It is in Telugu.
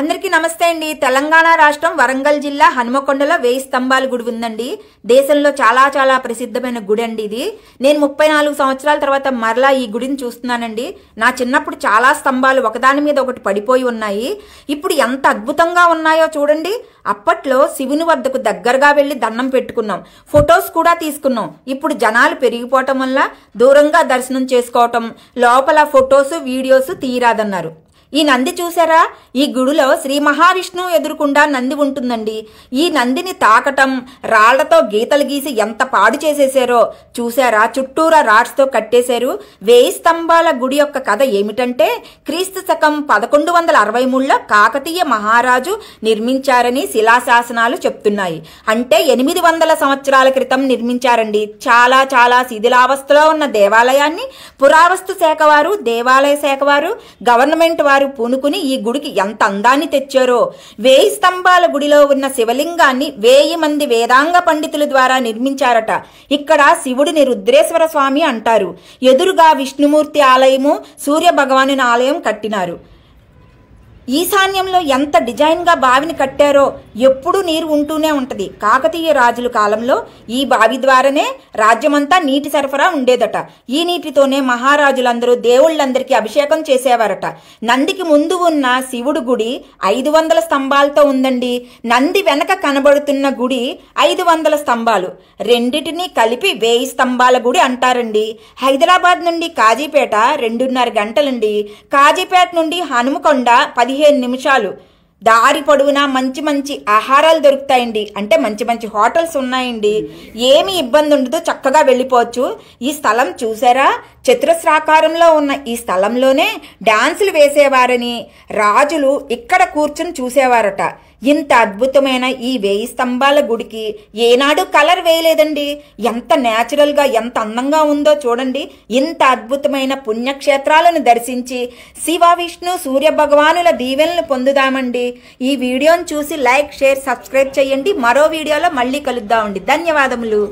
అందరికీ నమస్తే అండి తెలంగాణ రాష్ట్రం వరంగల్ జిల్లా హనుమకొండలో వేయి స్తంభాల గుడి ఉందండి దేశంలో చాలా చాలా ప్రసిద్ధమైన గుడి అండి ఇది నేను ముప్పై నాలుగు సంవత్సరాల తర్వాత మరలా ఈ గుడిని చూస్తున్నానండి నా చిన్నప్పుడు చాలా స్తంభాలు ఒకదాని మీద ఒకటి పడిపోయి ఉన్నాయి ఇప్పుడు ఎంత అద్భుతంగా ఉన్నాయో చూడండి అప్పట్లో శివుని వద్దకు దగ్గరగా వెళ్ళి దండం పెట్టుకున్నాం ఫొటోస్ కూడా తీసుకున్నాం ఇప్పుడు జనాలు పెరిగిపోవటం వల్ల దూరంగా దర్శనం చేసుకోవటం లోపల ఫొటోస్ వీడియోస్ తీయరాదన్నారు ఈ నంది చూసారా ఈ గుడిలో శ్రీ మహావిష్ణువు ఎదురుకుండా నంది ఉంటుందండి ఈ నందిని తాకటం రాళ్లతో గీతలు గీసి ఎంత పాడు చేసేసారో చూసారా చుట్టూరా రాడ్స్తో కట్టేశారు వేయి స్తంభాల గుడి యొక్క కథ ఏమిటంటే క్రీస్తు శకం పదకొండు వందల అరవై మూడులో కాకతీయ మహారాజు నిర్మించారని శిలాశాసనాలు చెప్తున్నాయి అంటే ఎనిమిది వందల సంవత్సరాల క్రితం నిర్మించారండి చాలా చాలా శిథిలావస్థలో ఉన్న దేవాలయాన్ని పురావస్తు శాఖ వారు దేవాలయ శాఖ వారు గవర్నమెంట్ వారు గారు పూనుకుని ఈ గుడికి ఎంత అందాన్ని తెచ్చారో వేయి స్తంభాల గుడిలో ఉన్న శివలింగాన్ని వేయి మంది వేదాంగ పండితుల ద్వారా నిర్మించారట ఇక్కడ శివుడిని రుద్రేశ్వర స్వామి అంటారు ఎదురుగా విష్ణుమూర్తి ఆలయము సూర్య ఆలయం కట్టినారు ఈశాన్యంలో ఎంత డిజైన్గా బావిని కట్టారో ఎప్పుడూ నీరు ఉంటూనే ఉంటుంది కాకతీయ రాజుల కాలంలో ఈ బావి ద్వారానే రాజ్యమంతా నీటి సరఫరా ఉండేదట ఈ నీటితోనే మహారాజులందరూ దేవుళ్ళందరికీ అభిషేకం చేసేవారట నందికి ముందు ఉన్న శివుడు గుడి ఐదు వందల స్తంభాలతో ఉందండి నంది వెనక కనబడుతున్న గుడి ఐదు వందల స్తంభాలు రెండిటిని కలిపి వేయి స్తంభాల గుడి అంటారండి హైదరాబాద్ నుండి కాజీపేట రెండున్నర గంటలండి కాజీపేట నుండి హనుమకొండ పది పదిహేను నిమిషాలు దారి పొడవునా మంచి మంచి ఆహారాలు దొరుకుతాయండి అంటే మంచి మంచి హోటల్స్ ఉన్నాయండి ఏమి ఇబ్బంది ఉండదు చక్కగా వెళ్ళిపోవచ్చు ఈ స్థలం చూసారా చతురస్రాకారంలో ఉన్న ఈ స్థలంలోనే డాన్సులు వేసేవారని రాజులు ఇక్కడ కూర్చుని చూసేవారట ఇంత అద్భుతమైన ఈ వేయి స్తంభాల గుడికి ఏనాడు కలర్ వేయలేదండి ఎంత న్యాచురల్గా ఎంత అందంగా ఉందో చూడండి ఇంత అద్భుతమైన పుణ్యక్షేత్రాలను దర్శించి శివ విష్ణు సూర్య భగవానుల దీవెనలు పొందుదామండి ఈ వీడియోను చూసి లైక్ షేర్ సబ్స్క్రైబ్ చేయండి మరో వీడియోలో మళ్ళీ కలుద్దామండి ధన్యవాదములు